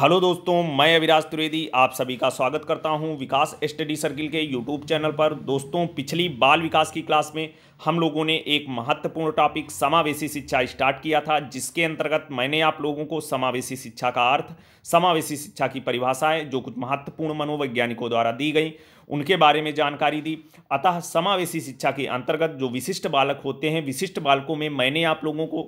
hello दोस्तों मैं अविराज त्रिवेदी आप सभी का स्वागत करता हूं विकास स्टडी सर्किल के यूट्यूब चैनल पर दोस्तों पिछली बाल विकास की क्लास में हम लोगों ने एक महत्वपूर्ण टॉपिक समावेशी शिक्षा स्टार्ट किया था जिसके अंतर्गत मैंने आप लोगों को समावेशी शिक्षा का अर्थ समावेशी शिक्षा की परिभाषाएं जो कुछ महत्वपूर्ण मनोवैज्ञानिकों द्वारा दी गई उनके बारे में जानकारी दी अतः समावेशी शिक्षा के अंतर्गत जो विशिष्ट बालक होते हैं विशिष्ट बालकों में मैंने आप लोगों को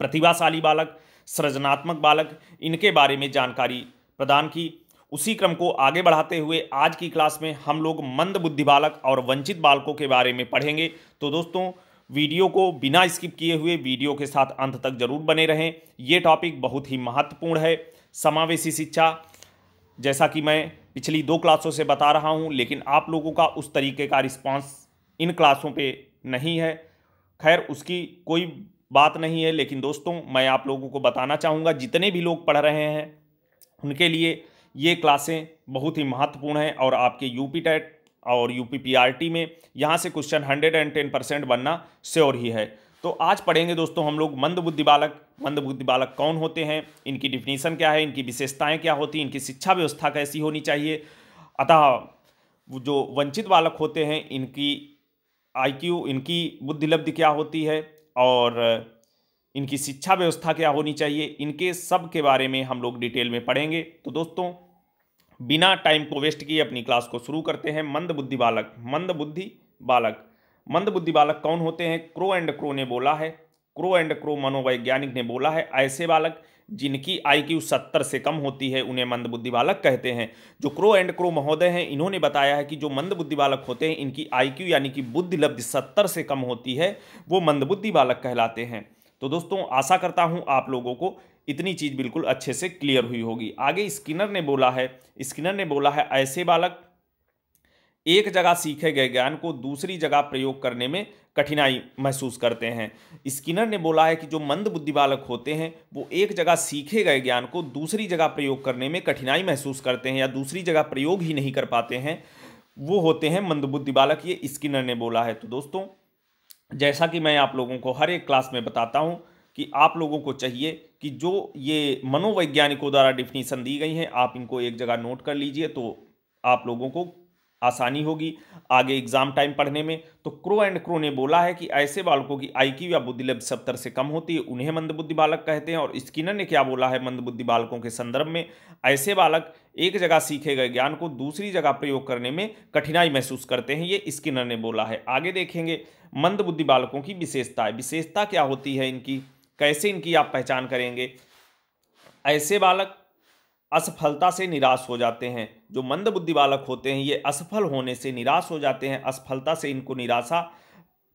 प्रतिभाशाली बालक सृजनात्मक बालक इनके बारे में जानकारी प्रदान की उसी क्रम को आगे बढ़ाते हुए आज की क्लास में हम लोग मंद बुद्धि बालक और वंचित बालकों के बारे में पढ़ेंगे तो दोस्तों वीडियो को बिना स्किप किए हुए वीडियो के साथ अंत तक जरूर बने रहें ये टॉपिक बहुत ही महत्वपूर्ण है समावेशी शिक्षा जैसा कि मैं पिछली दो क्लासों से बता रहा हूँ लेकिन आप लोगों का उस तरीके का रिस्पॉन्स इन क्लासों पे नहीं है खैर उसकी कोई बात नहीं है लेकिन दोस्तों मैं आप लोगों को बताना चाहूँगा जितने भी लोग पढ़ रहे हैं उनके लिए ये क्लासें बहुत ही महत्वपूर्ण हैं और आपके यूपी टेट e और यू पी e में यहाँ से question hundred and ten percent बनना श्योर ही है तो आज पढ़ेंगे दोस्तों हम लोग मंद बुद्धि बालक मंद बुद्धि बालक कौन होते हैं इनकी डिफिनीसन क्या है इनकी विशेषताएं क्या होती हैं इनकी शिक्षा व्यवस्था कैसी होनी चाहिए अतः जो वंचित बालक होते हैं इनकी क्यू इनकी बुद्धिलब्धि क्या होती है और इनकी शिक्षा व्यवस्था क्या होनी चाहिए इनके सब के बारे में हम लोग डिटेल में पढ़ेंगे तो दोस्तों बिना टाइम को वेस्ट किए अपनी क्लास को शुरू करते हैं मंद बुद्धि बालक मंद बुद्धि बालक मंद बुद्धि बालक कौन होते हैं क्रो एंड क्रो ने बोला है क्रो एंड क्रो मनोवैज्ञानिक ने बोला है ऐसे बालक जिनकी आईक्यू 70 से कम होती है उन्हें मंदबुद्धि बालक कहते हैं जो क्रो एंड क्रो महोदय हैं इन्होंने बताया है कि जो मंदबुद्धि बालक होते हैं इनकी आईक्यू यानी कि बुद्धि लब्धि 70 से कम होती है वो मंदबुद्धि बालक कहलाते हैं तो दोस्तों आशा करता हूँ आप लोगों को इतनी चीज़ बिल्कुल अच्छे से क्लियर हुई होगी आगे स्किनर ने बोला है स्किनर ने बोला है ऐसे बालक एक जगह सीखे गए ज्ञान को दूसरी जगह प्रयोग करने में कठिनाई महसूस करते हैं स्किनर ने बोला है कि जो मंद बुद्धि बालक होते हैं वो एक जगह सीखे गए ज्ञान को दूसरी जगह प्रयोग करने में कठिनाई महसूस करते हैं या दूसरी जगह प्रयोग ही नहीं कर पाते हैं वो होते हैं मंदबुद्धि बालक ये स्किनर ने बोला है तो दोस्तों जैसा कि मैं आप लोगों को हर एक क्लास में बताता हूँ कि आप लोगों को चाहिए कि जो ये मनोवैज्ञानिकों द्वारा डिफिनीसन दी गई हैं आप इनको एक जगह नोट कर लीजिए तो आप लोगों को आसानी होगी आगे एग्जाम टाइम पढ़ने में तो क्रो एंड क्रो ने बोला है कि ऐसे बालकों की आईक्यू या बुद्धि लेवल सत्तर से कम होती है उन्हें मंदबुद्धि बालक कहते हैं और स्किनर ने क्या बोला है मंदबुद्धि बालकों के संदर्भ में ऐसे बालक एक जगह सीखे गए ज्ञान को दूसरी जगह प्रयोग करने में कठिनाई महसूस करते हैं ये स्किनर ने बोला है आगे देखेंगे मंदबुद्धि बालकों की है विशेषता क्या होती है इनकी कैसे इनकी आप पहचान करेंगे ऐसे बालक असफलता से निराश हो जाते हैं जो मंदबुद्धि बालक होते हैं ये असफल होने से निराश हो जाते हैं असफलता से इनको निराशा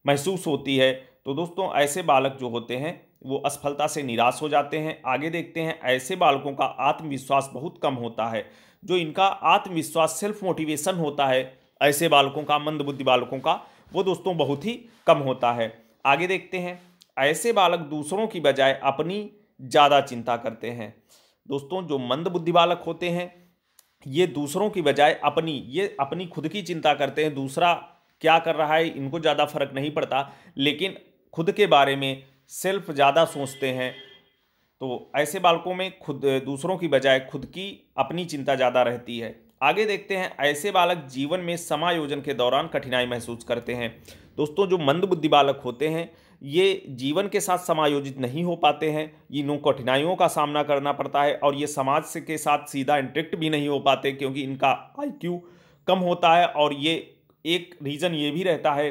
महसूस होती है तो दोस्तों ऐसे बालक जो होते हैं वो असफलता से निराश हो जाते हैं आगे देखते हैं ऐसे बालकों का आत्मविश्वास बहुत कम होता है जो इनका आत्मविश्वास सेल्फ मोटिवेशन होता है ऐसे बालकों का मंदबुद्धि बालकों का वो दोस्तों बहुत ही कम होता है आगे देखते हैं ऐसे बालक दूसरों की बजाय अपनी ज़्यादा चिंता करते हैं दोस्तों जो मंद बुद्धि बालक होते हैं ये दूसरों की बजाय अपनी ये अपनी खुद की चिंता करते हैं दूसरा क्या कर रहा है इनको ज़्यादा फर्क नहीं पड़ता लेकिन खुद के बारे में सेल्फ ज़्यादा सोचते हैं तो ऐसे बालकों में खुद दूसरों की बजाय खुद की अपनी चिंता ज़्यादा रहती है आगे देखते हैं ऐसे बालक जीवन में समायोजन के दौरान कठिनाई महसूस करते हैं दोस्तों जो मंद बुद्धि बालक होते हैं ये जीवन के साथ समायोजित नहीं हो पाते हैं इनों कठिनाइयों का सामना करना पड़ता है और ये समाज के साथ सीधा इंट्रेक्ट भी नहीं हो पाते क्योंकि इनका आईक्यू कम होता है और ये एक रीज़न ये भी रहता है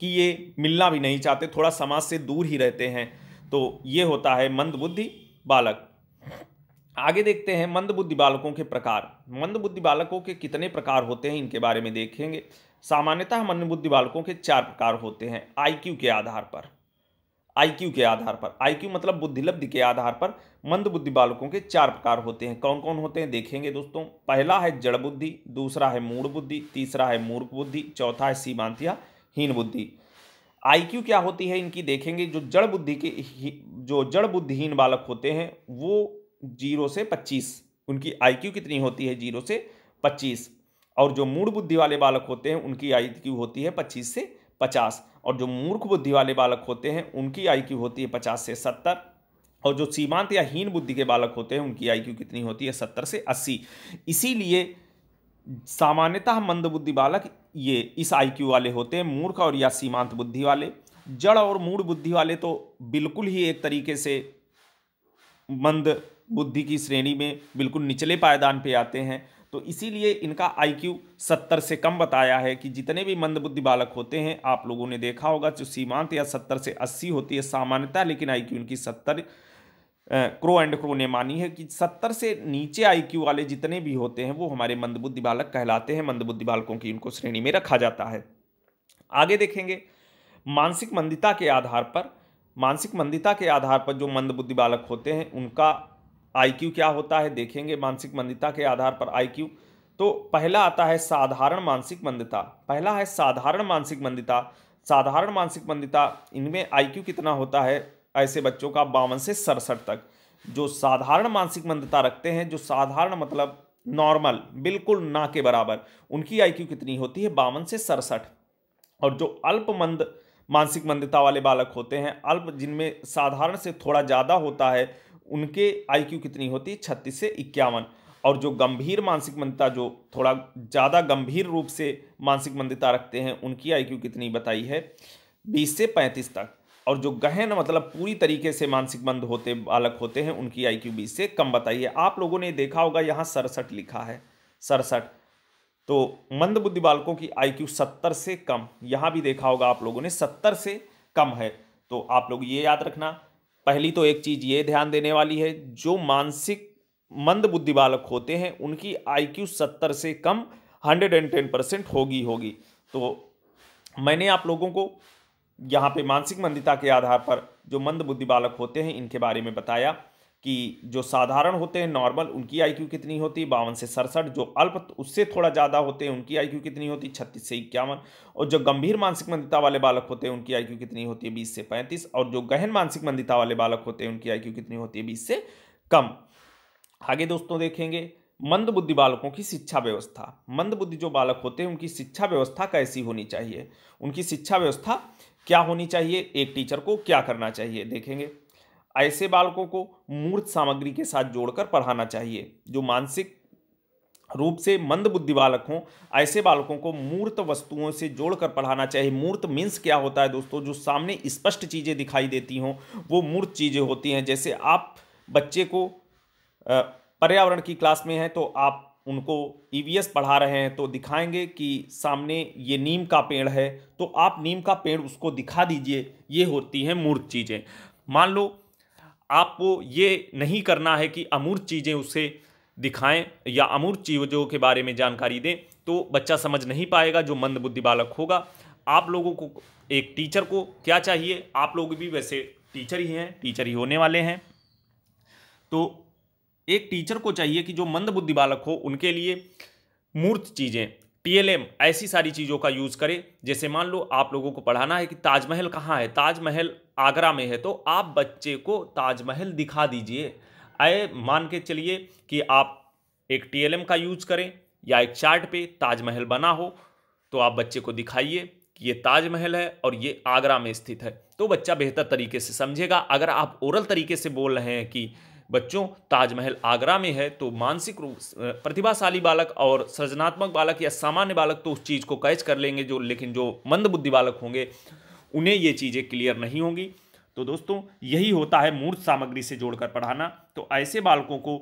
कि ये मिलना भी नहीं चाहते थोड़ा समाज से दूर ही रहते हैं तो ये होता है मंदबुद्धि बालक आगे देखते हैं मंदबुद्धि बालकों के प्रकार मंदबुद्धि बालकों के कितने प्रकार होते हैं इनके बारे में देखेंगे सामान्यतः मंदबुद्धि बालकों के चार प्रकार होते हैं आईक्यू के आधार पर आईक्यू के आधार पर आईक्यू मतलब बुद्धिलब्धि के आधार पर मंदबुद्धि बालकों के चार प्रकार होते हैं कौन कौन होते हैं देखेंगे दोस्तों पहला है जड़ बुद्धि दूसरा है मूढ़ बुद्धि तीसरा है मूर्ख बुद्धि चौथा है सीमांत या हीन बुद्धि आईक्यू क्या होती है इनकी देखेंगे जो जड़ बुद्धि के जो जड़ बुद्धिहीन बालक होते हैं वो जीरो से पच्चीस उनकी आईक्यू कितनी होती है जीरो से पच्चीस और जो मूढ़ बुद्धि वाले बालक होते हैं उनकी आईक्यू होती है पच्चीस से पचास और जो मूर्ख बुद्धि वाले बालक होते हैं उनकी आईक्यू होती है पचास से सत्तर और जो सीमांत या हीन बुद्धि के बालक होते हैं उनकी आईक्यू कितनी होती है सत्तर से अस्सी इसीलिए सामान्यतः मंद बुद्धि बालक ये इस आईक्यू वाले होते हैं मूर्ख और या सीमांत बुद्धि वाले जड़ और मूढ़ बुद्धि वाले तो बिल्कुल ही एक तरीके से मंद बुद्धि की श्रेणी में बिल्कुल निचले पायदान पे आते हैं तो इसीलिए इनका आईक्यू 70 से कम बताया है कि जितने भी मंदबुद्धि बालक होते हैं आप लोगों ने देखा होगा जो सीमांत या 70 से 80 होती है सामान्यता लेकिन आईक्यू इनकी 70 क्रो एंड क्रो ने मानी है कि 70 से नीचे आईक्यू वाले जितने भी होते हैं वो हमारे मंदबुद्धि बालक कहलाते हैं मंदबुद्धि बालकों की उनको श्रेणी में रखा जाता है आगे देखेंगे मानसिक मंदिता के आधार पर मानसिक मंदिता के आधार पर जो मंदबुद्धि बालक होते हैं उनका आईक्यू क्या होता है देखेंगे मानसिक मंदता के आधार पर आईक्यू तो पहला आता है साधारण मानसिक मंदता पहला है साधारण मानसिक मंदता साधारण मानसिक मंदता इनमें आईक्यू कितना होता है ऐसे बच्चों का बावन से सड़सठ तक जो साधारण मानसिक मंदता रखते हैं जो साधारण मतलब नॉर्मल बिल्कुल ना के बराबर उनकी आईक्यू कितनी होती है बावन से सड़सठ और जो अल्पमंद मानसिक मंदता वाले बालक होते हैं अल्प जिनमें साधारण से थोड़ा ज़्यादा होता है उनके आईक्यू कितनी होती है छत्तीस से इक्यावन और जो गंभीर मानसिक मंदता जो थोड़ा ज़्यादा गंभीर रूप से मानसिक मंदता रखते हैं उनकी आईक्यू कितनी बताई है बीस से पैंतीस तक और जो गहन मतलब पूरी तरीके से मानसिक मंद होते बालक होते हैं उनकी आई क्यू बीस से कम बताई है आप लोगों ने देखा होगा यहाँ सड़सठ लिखा है सड़सठ तो मंद बुद्धि बालकों की आई क्यू सत्तर से कम यहाँ भी देखा होगा आप लोगों ने सत्तर से कम है तो आप लोग ये याद रखना पहली तो एक चीज़ ये ध्यान देने वाली है जो मानसिक मंद बुद्धि बालक होते हैं उनकी आईक्यू सत्तर से कम हंड्रेड एंड टेन परसेंट होगी होगी तो मैंने आप लोगों को यहाँ पे मानसिक मंदिता के आधार पर जो मंद बुद्धि बालक होते हैं इनके बारे में बताया कि जो साधारण होते हैं नॉर्मल उनकी आईक्यू कितनी होती है बावन से सड़सठ जो अल्प उससे थोड़ा ज़्यादा होते हैं उनकी आईक्यू कितनी होती छत्तीस से इक्यावन और जो गंभीर मानसिक मंदिता वाले बालक होते हैं उनकी आईक्यू कितनी होती है बीस से पैंतीस और जो गहन मानसिक मंदिता वाले बालक होते हैं उनकी आईक्यू कितनी होती है बीस से कम आगे दोस्तों देखेंगे मंद बुद्धि बालकों की शिक्षा व्यवस्था मंद बुद्धि जो बालक होते हैं उनकी शिक्षा व्यवस्था कैसी होनी चाहिए उनकी शिक्षा व्यवस्था क्या होनी चाहिए एक टीचर को क्या करना चाहिए देखेंगे ऐसे बालकों को मूर्त सामग्री के साथ जोड़कर पढ़ाना चाहिए जो मानसिक रूप से मंद बुद्धि बालक हों ऐसे बालकों को मूर्त वस्तुओं से जोड़कर पढ़ाना चाहिए मूर्त मीन्स क्या होता है दोस्तों जो सामने स्पष्ट चीज़ें दिखाई देती हों वो मूर्त चीज़ें होती हैं जैसे आप बच्चे को पर्यावरण की क्लास में हैं तो आप उनको ई e पढ़ा रहे हैं तो दिखाएंगे कि सामने ये नीम का पेड़ है तो आप नीम का पेड़ उसको दिखा दीजिए ये होती हैं मूर्त चीज़ें मान लो आपको ये नहीं करना है कि अमूर्त चीज़ें उसे दिखाएं या अमूर्त चीज़ों के बारे में जानकारी दें तो बच्चा समझ नहीं पाएगा जो मंदबुद्धि बालक होगा आप लोगों को एक टीचर को क्या चाहिए आप लोग भी वैसे टीचर ही हैं टीचर ही होने वाले हैं तो एक टीचर को चाहिए कि जो मंदबुद्धि बालक हो उनके लिए मूर्त चीज़ें टीएलएम ऐसी सारी चीज़ों का यूज़ करें जैसे मान लो आप लोगों को पढ़ाना है कि ताजमहल कहाँ है ताजमहल आगरा में है तो आप बच्चे को ताजमहल दिखा दीजिए आए मान के चलिए कि आप एक टीएलएम का यूज करें या एक चार्ट पे ताजमहल बना हो तो आप बच्चे को दिखाइए कि ये ताजमहल है और ये आगरा में स्थित है तो बच्चा बेहतर तरीके से समझेगा अगर आप ओरल तरीके से बोल रहे हैं कि बच्चों ताजमहल आगरा में है तो मानसिक रूप प्रतिभाशाली बालक और सृजनात्मक बालक या सामान्य बालक तो उस चीज़ को कैच कर लेंगे जो लेकिन जो मंद बुद्धि बालक होंगे उन्हें ये चीज़ें क्लियर नहीं होंगी तो दोस्तों यही होता है मूर्त सामग्री से जोड़कर पढ़ाना तो ऐसे बालकों को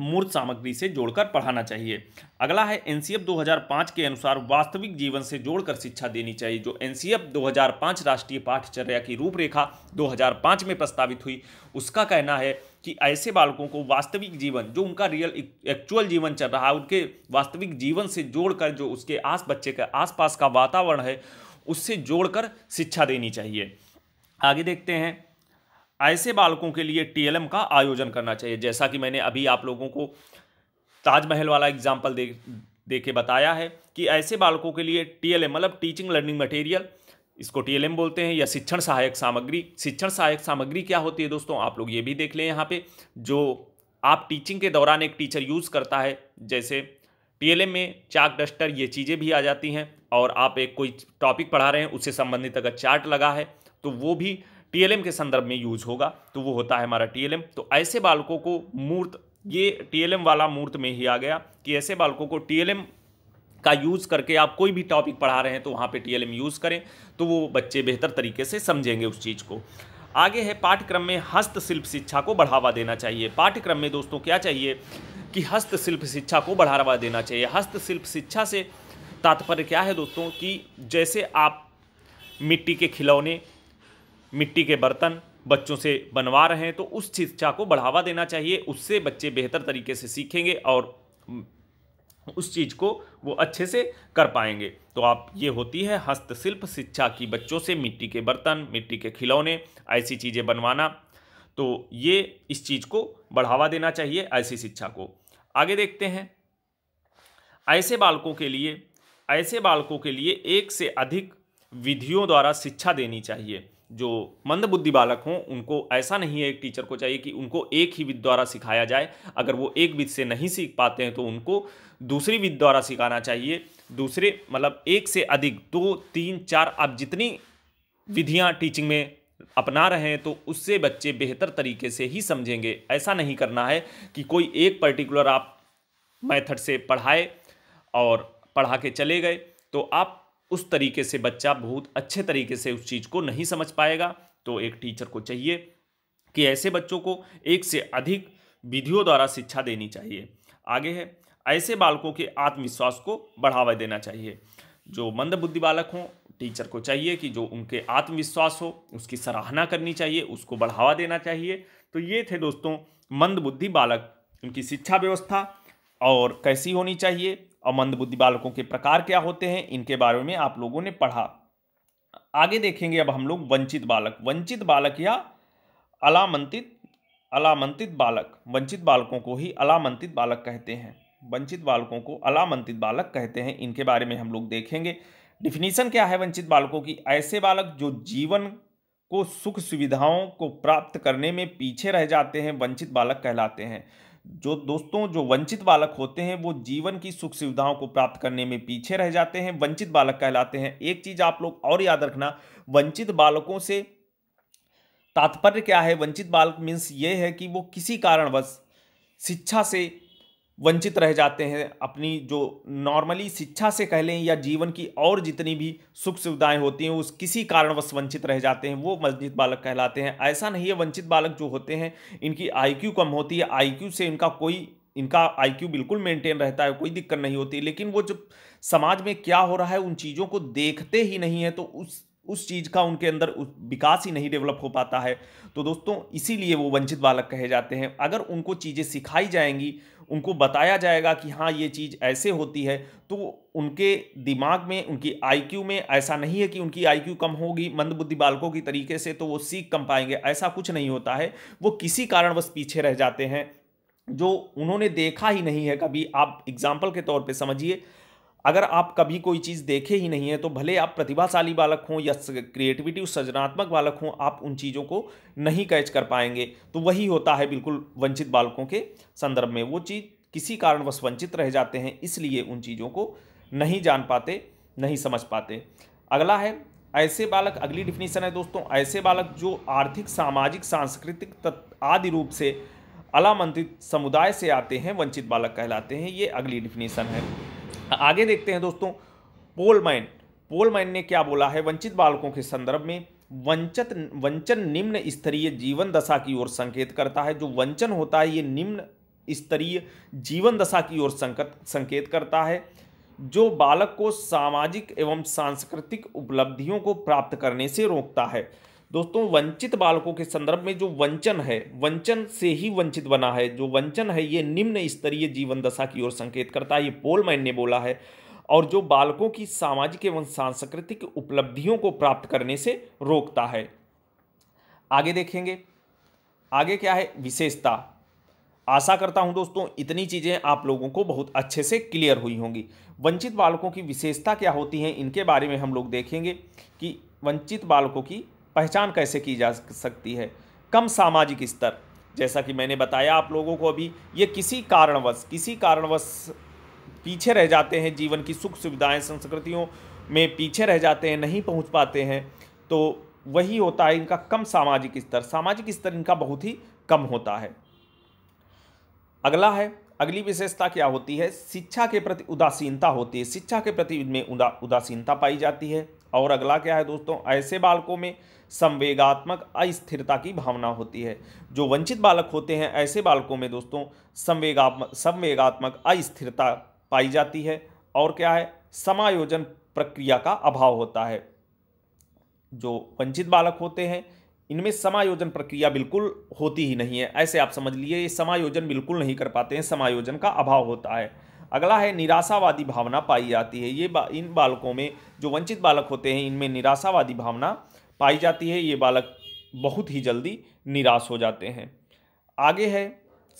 मूर्त सामग्री से जोड़कर पढ़ाना चाहिए अगला है एनसीएफ 2005 के अनुसार वास्तविक जीवन से जोड़कर शिक्षा देनी चाहिए जो एन 2005 राष्ट्रीय पाठ्यचर्या की रूपरेखा 2005 में प्रस्तावित हुई उसका कहना है कि ऐसे बालकों को वास्तविक जीवन जो उनका रियल एक्चुअल जीवन चल रहा है उनके वास्तविक जीवन से जोड़कर जो उसके आस बच्चे का आसपास का वातावरण है उससे जोड़कर शिक्षा देनी चाहिए आगे देखते हैं ऐसे बालकों के लिए टीएलएम का आयोजन करना चाहिए जैसा कि मैंने अभी आप लोगों को ताजमहल वाला एग्जाम्पल दे दे के बताया है कि ऐसे बालकों के लिए टीएलएम मतलब टीचिंग लर्निंग मटेरियल इसको टीएलएम बोलते हैं या शिक्षण सहायक सामग्री शिक्षण सहायक सामग्री क्या होती है दोस्तों आप लोग ये भी देख लें यहाँ पे जो आप टीचिंग के दौरान एक टीचर यूज़ करता है जैसे टीएलए में चाक डस्टर ये चीज़ें भी आ जाती हैं और आप एक कोई टॉपिक पढ़ा रहे हैं उससे संबंधित अगर चार्ट लगा है तो वो भी टीएलएम के संदर्भ में यूज होगा तो वो होता है हमारा टीएलएम तो ऐसे बालकों को मूर्त ये टीएलएम वाला मूर्त में ही आ गया कि ऐसे बालकों को टीएलएम का यूज़ करके आप कोई भी टॉपिक पढ़ा रहे हैं तो वहाँ पे टीएलएम यूज़ करें तो वो बच्चे बेहतर तरीके से समझेंगे उस चीज़ को आगे है पाठ्यक्रम में हस्तशिल्प शिक्षा को बढ़ावा देना चाहिए पाठ्यक्रम में दोस्तों क्या चाहिए कि हस्तशिल्प शिक्षा को बढ़ावा देना चाहिए हस्तशिल्प शिक्षा से तात्पर्य क्या है दोस्तों कि जैसे आप मिट्टी के खिलौने मिट्टी के बर्तन बच्चों से बनवा रहे हैं तो उस शिक्षा को बढ़ावा देना चाहिए उससे बच्चे बेहतर तरीके से सीखेंगे और उस चीज़ को वो अच्छे से कर पाएंगे तो आप ये होती है हस्तशिल्प शिक्षा की बच्चों से मिट्टी के बर्तन मिट्टी के खिलौने ऐसी चीज़ें बनवाना तो ये इस चीज़ को बढ़ावा देना चाहिए ऐसी शिक्षा को आगे देखते हैं ऐसे बालकों के लिए ऐसे बालकों के लिए एक से अधिक विधियों द्वारा शिक्षा देनी चाहिए जो मंदबुद्धि बालक हों उनको ऐसा नहीं है एक टीचर को चाहिए कि उनको एक ही विधि द्वारा सिखाया जाए अगर वो एक विधि से नहीं सीख पाते हैं तो उनको दूसरी विधि द्वारा सिखाना चाहिए दूसरे मतलब एक से अधिक दो तीन चार आप जितनी विधियाँ टीचिंग में अपना रहे हैं तो उससे बच्चे बेहतर तरीके से ही समझेंगे ऐसा नहीं करना है कि कोई एक पर्टिकुलर आप मेथड से पढ़ाए और पढ़ा के चले गए तो आप उस तरीके से बच्चा बहुत अच्छे तरीके से उस चीज़ को नहीं समझ पाएगा तो एक टीचर को चाहिए कि ऐसे बच्चों को एक से अधिक विधियों द्वारा शिक्षा देनी चाहिए आगे है ऐसे बालकों के आत्मविश्वास को बढ़ावा देना चाहिए जो मंदबुद्धि बालक हों टीचर को चाहिए कि जो उनके आत्मविश्वास हो उसकी सराहना करनी चाहिए उसको बढ़ावा देना चाहिए तो ये थे दोस्तों मंदबुद्धि बालक उनकी शिक्षा व्यवस्था और कैसी होनी चाहिए और मंदबुद्धि बालकों के प्रकार क्या होते हैं इनके बारे में आप लोगों ने पढ़ा आगे देखेंगे अब हम लोग वंचित बालक वंचित बालक या अलामंतित अलामंतित बालक वंचित बालकों को ही अलामंतित बालक कहते हैं वंचित बालकों को अलामंतित बालक कहते हैं इनके बारे में हम लोग देखेंगे डिफिनीशन क्या है वंचित बालकों की ऐसे बालक जो जीवन को सुख सुविधाओं को प्राप्त करने में पीछे रह जाते हैं वंचित बालक कहलाते हैं जो दोस्तों जो वंचित बालक होते हैं वो जीवन की सुख सुविधाओं को प्राप्त करने में पीछे रह जाते हैं वंचित बालक कहलाते हैं एक चीज़ आप लोग और याद रखना वंचित बालकों से तात्पर्य क्या है वंचित बालक मीन्स ये है कि वो किसी कारणवश शिक्षा से वंचित रह जाते हैं अपनी जो नॉर्मली शिक्षा से कह लें या जीवन की और जितनी भी सुख सुविधाएं होती हैं उस किसी कारणवश वंचित रह जाते हैं वो वंचित बालक कहलाते हैं ऐसा नहीं है वंचित बालक जो होते हैं इनकी आईक्यू कम होती है आईक्यू से इनका कोई इनका आईक्यू बिल्कुल मेंटेन रहता है कोई दिक्कत नहीं होती लेकिन वो जब समाज में क्या हो रहा है उन चीज़ों को देखते ही नहीं है तो उस उस चीज़ का उनके अंदर विकास ही नहीं डेवलप हो पाता है तो दोस्तों इसीलिए वो वंचित बालक कहे जाते हैं अगर उनको चीज़ें सिखाई जाएंगी उनको बताया जाएगा कि हाँ ये चीज़ ऐसे होती है तो उनके दिमाग में उनकी आईक्यू में ऐसा नहीं है कि उनकी आईक्यू कम होगी मंदबुद्धि बालकों की तरीके से तो वो सीख कम पाएंगे ऐसा कुछ नहीं होता है वो किसी कारणवश पीछे रह जाते हैं जो उन्होंने देखा ही नहीं है कभी आप एग्जाम्पल के तौर पर समझिए अगर आप कभी कोई चीज़ देखे ही नहीं है तो भले आप प्रतिभाशाली बालक हों या क्रिएटिविटी सृजनात्मक बालक हों आप उन चीज़ों को नहीं कैच कर पाएंगे तो वही होता है बिल्कुल वंचित बालकों के संदर्भ में वो चीज़ किसी कारणवश वंचित रह जाते हैं इसलिए उन चीज़ों को नहीं जान पाते नहीं समझ पाते अगला है ऐसे बालक अगली डिफिनीशन है दोस्तों ऐसे बालक जो आर्थिक सामाजिक सांस्कृतिक आदि रूप से अलामंत्रित समुदाय से आते हैं वंचित बालक कहलाते हैं ये अगली डिफिनीशन है आगे देखते हैं दोस्तों पोल पोलमैन पोल ने क्या बोला है वंचित बालकों के संदर्भ में वंचित वंचन निम्न स्तरीय जीवन दशा की ओर संकेत करता है जो वंचन होता है ये निम्न स्तरीय जीवन दशा की ओर संकेत करता है जो बालक को सामाजिक एवं सांस्कृतिक उपलब्धियों को प्राप्त करने से रोकता है दोस्तों वंचित बालकों के संदर्भ में जो वंचन है वंचन से ही वंचित बना है जो वंचन है ये निम्न स्तरीय जीवन दशा की ओर संकेत करता है ये पोलमैन ने बोला है और जो बालकों की सामाजिक एवं सांस्कृतिक उपलब्धियों को प्राप्त करने से रोकता है आगे देखेंगे आगे क्या है विशेषता आशा करता हूं दोस्तों इतनी चीज़ें आप लोगों को बहुत अच्छे से क्लियर हुई होंगी वंचित बालकों की विशेषता क्या होती है इनके बारे में हम लोग देखेंगे कि वंचित बालकों की पहचान कैसे की जा सकती है कम सामाजिक स्तर जैसा कि मैंने बताया आप लोगों को अभी ये किसी कारणवश किसी कारणवश पीछे रह जाते हैं जीवन की सुख सुविधाएं संस्कृतियों में पीछे रह जाते हैं नहीं पहुंच पाते हैं तो वही होता है इनका कम सामाजिक स्तर सामाजिक स्तर इनका बहुत ही कम होता है अगला है अगली विशेषता क्या होती है शिक्षा के प्रति उदासीनता होती है शिक्षा के प्रति इनमें उदा, उदासीनता पाई जाती है और अगला क्या है दोस्तों ऐसे बालकों में संवेगात्मक अस्थिरता की भावना होती है जो वंचित बालक होते हैं ऐसे बालकों में दोस्तों संवेगात्मक संवेगात्मक अस्थिरता पाई जाती है और क्या है समायोजन प्रक्रिया का अभाव होता है जो वंचित बालक होते हैं इनमें समायोजन प्रक्रिया बिल्कुल होती ही नहीं है ऐसे आप समझ लिए ये समायोजन बिल्कुल नहीं कर पाते हैं समायोजन का अभाव होता है अगला है निराशावादी भावना पाई जाती है ये बा, इन बालकों में जो वंचित बालक होते हैं इनमें निराशावादी भावना पाई जाती है ये बालक बहुत ही जल्दी निराश हो जाते हैं आगे है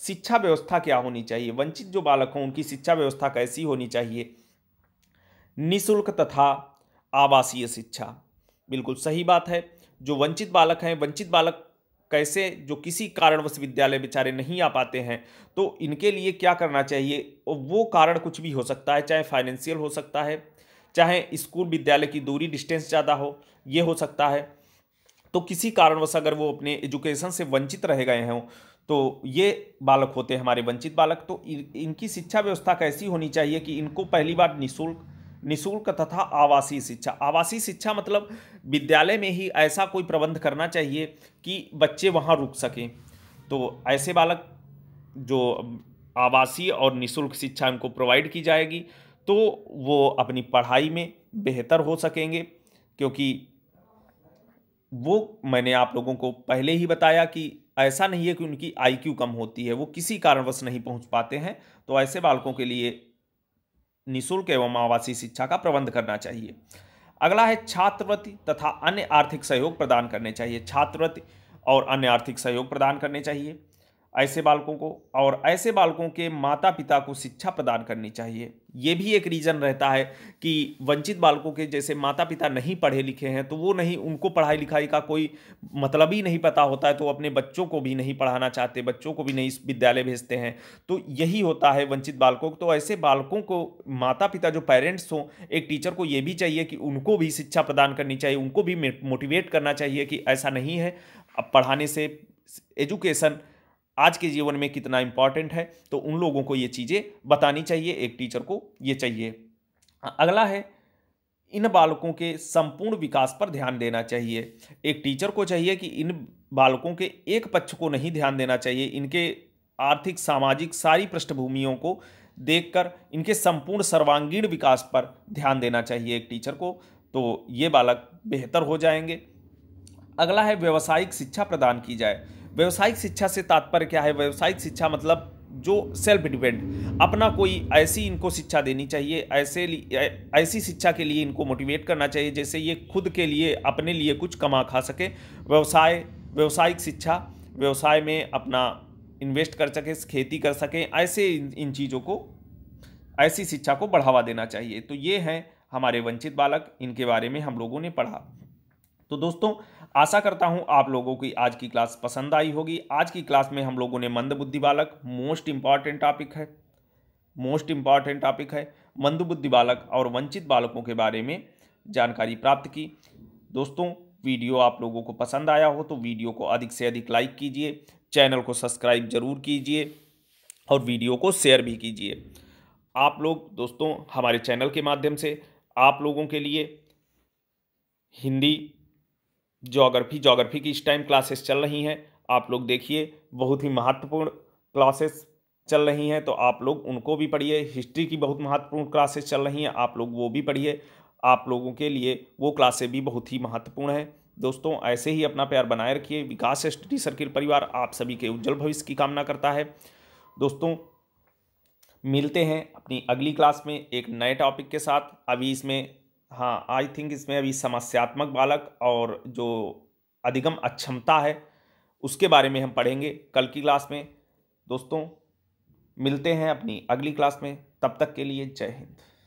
शिक्षा व्यवस्था क्या होनी चाहिए वंचित जो बालक हों उनकी शिक्षा व्यवस्था कैसी होनी चाहिए निःशुल्क तथा आवासीय शिक्षा बिल्कुल सही बात है जो वंचित बालक हैं वंचित बालक कैसे जो किसी कारणवश विद्यालय बेचारे नहीं आ पाते हैं तो इनके लिए क्या करना चाहिए वो कारण कुछ भी हो सकता है चाहे फाइनेंशियल हो सकता है चाहे स्कूल विद्यालय की दूरी डिस्टेंस ज़्यादा हो ये हो सकता है तो किसी कारणवश अगर वो अपने एजुकेशन से वंचित रह गए हों तो ये बालक होते हैं हमारे वंचित बालक तो इनकी शिक्षा व्यवस्था कैसी होनी चाहिए कि इनको पहली बार निःशुल्क निःशुल्क तथा आवासीय शिक्षा आवासीय शिक्षा मतलब विद्यालय में ही ऐसा कोई प्रबंध करना चाहिए कि बच्चे वहाँ रुक सकें तो ऐसे बालक जो आवासीय और निःशुल्क शिक्षा उनको प्रोवाइड की जाएगी तो वो अपनी पढ़ाई में बेहतर हो सकेंगे क्योंकि वो मैंने आप लोगों को पहले ही बताया कि ऐसा नहीं है कि उनकी आईक्यू कम होती है वो किसी कारणवश नहीं पहुंच पाते हैं तो ऐसे बालकों के लिए निःशुल्क एवं आवासीय शिक्षा का प्रबंध करना चाहिए अगला है छात्रवृत्ति तथा अन्य आर्थिक सहयोग प्रदान करने चाहिए छात्रवृत्ति और अन्य आर्थिक सहयोग प्रदान करने चाहिए ऐसे बालकों को और ऐसे बालकों के माता पिता को शिक्षा प्रदान करनी चाहिए ये भी एक रीज़न रहता है कि वंचित बालकों के जैसे माता पिता नहीं पढ़े लिखे हैं तो वो नहीं उनको पढ़ाई लिखाई का कोई मतलब ही नहीं पता होता है तो अपने बच्चों को भी नहीं पढ़ाना चाहते बच्चों को भी नहीं विद्यालय भेजते हैं तो यही होता है वंचित बालकों तो ऐसे बालकों को माता पिता जो पेरेंट्स हों एक टीचर को ये भी चाहिए कि उनको भी शिक्षा प्रदान करनी चाहिए उनको भी मोटिवेट करना चाहिए कि ऐसा नहीं है अब पढ़ाने से एजुकेशन आज के जीवन में कितना इंपॉर्टेंट है तो उन लोगों को ये चीज़ें बतानी चाहिए एक टीचर को ये चाहिए अगला है इन बालकों के संपूर्ण विकास पर ध्यान देना चाहिए एक टीचर को चाहिए कि इन बालकों के एक पक्ष को नहीं ध्यान देना चाहिए इनके आर्थिक सामाजिक सारी पृष्ठभूमियों को देखकर इनके संपूर्ण सर्वांगीण विकास पर ध्यान देना चाहिए एक टीचर को तो ये बालक बेहतर हो जाएंगे अगला है व्यवसायिक शिक्षा प्रदान की जाए व्यवसायिक शिक्षा से तात्पर्य क्या है व्यवसायिक शिक्षा मतलब जो सेल्फ डिपेंड अपना कोई ऐसी इनको शिक्षा देनी चाहिए ऐसे ऐसी शिक्षा के लिए इनको मोटिवेट करना चाहिए जैसे ये खुद के लिए अपने लिए कुछ कमा खा सके व्यवसाय व्यवसायिक शिक्षा व्यवसाय में अपना इन्वेस्ट कर सकें खेती कर सकें ऐसे इन, इन चीज़ों को ऐसी शिक्षा को बढ़ावा देना चाहिए तो ये हैं हमारे वंचित बालक इनके बारे में हम लोगों ने पढ़ा तो दोस्तों आशा करता हूं आप लोगों की आज की क्लास पसंद आई होगी आज की क्लास में हम लोगों ने मंदबुद्धि बालक मोस्ट इम्पॉर्टेंट टॉपिक है मोस्ट इम्पॉर्टेंट टॉपिक है मंदबुद्धि बालक और वंचित बालकों के बारे में जानकारी प्राप्त की दोस्तों वीडियो आप लोगों को पसंद आया हो तो वीडियो को अधिक से अधिक लाइक कीजिए चैनल को सब्सक्राइब जरूर कीजिए और वीडियो को शेयर भी कीजिए आप लोग दोस्तों हमारे चैनल के माध्यम से आप लोगों के लिए हिंदी जोग्राफी जोग्राफी की इस टाइम क्लासेस चल रही हैं आप लोग देखिए बहुत ही महत्वपूर्ण क्लासेस चल रही हैं तो आप लोग उनको भी पढ़िए हिस्ट्री की बहुत महत्वपूर्ण क्लासेस चल रही हैं आप लोग वो भी पढ़िए आप लोगों के लिए वो क्लासेस भी बहुत ही महत्वपूर्ण हैं दोस्तों ऐसे ही अपना प्यार बनाए रखिए विकास स्टडी सर्किल परिवार आप सभी के उज्जवल भविष्य की कामना करता है दोस्तों मिलते हैं अपनी अगली क्लास में एक नए टॉपिक के साथ अभी इसमें हाँ आई थिंक इसमें अभी समस्यात्मक बालक और जो अधिगम अक्षमता है उसके बारे में हम पढ़ेंगे कल की क्लास में दोस्तों मिलते हैं अपनी अगली क्लास में तब तक के लिए जय हिंद